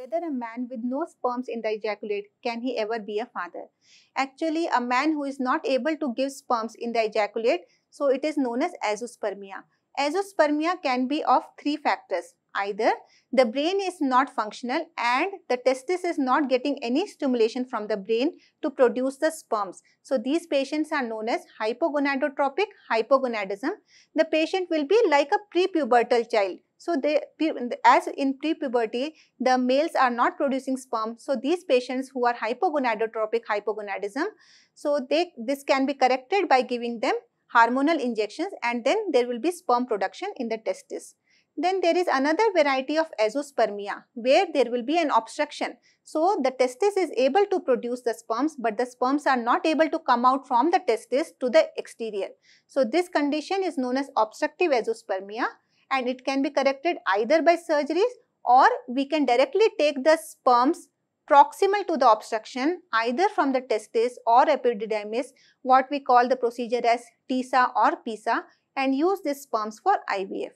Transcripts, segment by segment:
whether a man with no sperms in the ejaculate can he ever be a father. Actually, a man who is not able to give sperms in the ejaculate, so it is known as azoospermia. Azoospermia can be of three factors. Either the brain is not functional and the testis is not getting any stimulation from the brain to produce the sperms. So, these patients are known as hypogonadotropic hypogonadism. The patient will be like a prepubertal child so they, as in pre-puberty, the males are not producing sperm. So these patients who are hypogonadotropic hypogonadism, so they, this can be corrected by giving them hormonal injections and then there will be sperm production in the testis. Then there is another variety of azoospermia where there will be an obstruction. So the testis is able to produce the sperms but the sperms are not able to come out from the testis to the exterior. So this condition is known as obstructive azoospermia and it can be corrected either by surgeries or we can directly take the sperms proximal to the obstruction either from the testis or epididymis what we call the procedure as TISA or PISA and use these sperms for IVF.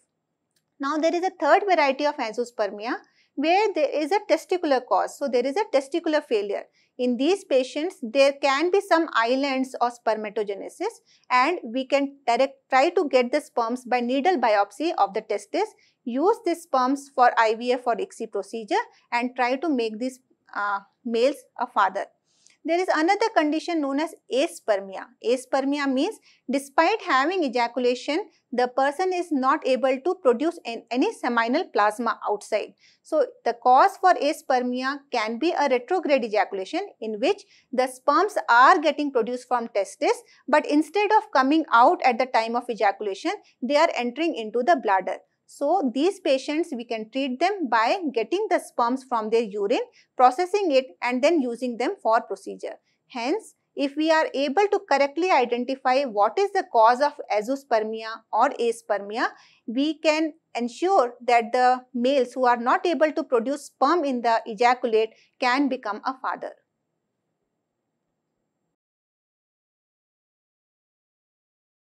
Now there is a third variety of azoospermia where there is a testicular cause. So there is a testicular failure in these patients there can be some islands of spermatogenesis and we can direct, try to get the sperms by needle biopsy of the testis, use these sperms for IVF or ICSI procedure and try to make these uh, males a father there is another condition known as aspermia. Aspermia means despite having ejaculation, the person is not able to produce any seminal plasma outside. So, the cause for aspermia can be a retrograde ejaculation in which the sperms are getting produced from testis but instead of coming out at the time of ejaculation, they are entering into the bladder. So these patients we can treat them by getting the sperms from their urine, processing it and then using them for procedure. Hence, if we are able to correctly identify what is the cause of azoospermia or aspermia, we can ensure that the males who are not able to produce sperm in the ejaculate can become a father.